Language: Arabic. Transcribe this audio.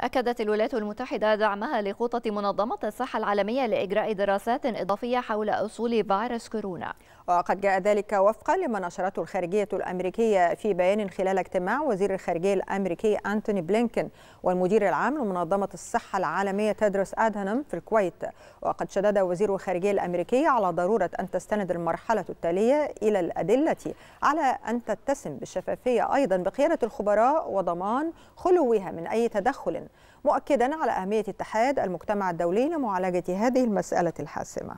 أكدت الولايات المتحدة دعمها لخطة منظمة الصحة العالمية لإجراء دراسات إضافية حول أصول فيروس كورونا وقد جاء ذلك وفقا لما نشرته الخارجية الأمريكية في بيان خلال اجتماع وزير الخارجية الأمريكي أنتوني بلينكن والمدير العام لمنظمة الصحة العالمية تدرس أدهنم في الكويت وقد شدد وزير الخارجية الأمريكي على ضرورة أن تستند المرحلة التالية إلى الأدلة على أن تتسم بالشفافية أيضا بقيادة الخبراء وضمان خلوها من أي تدخل مؤكدا على أهمية اتحاد المجتمع الدولي لمعالجة هذه المسألة الحاسمة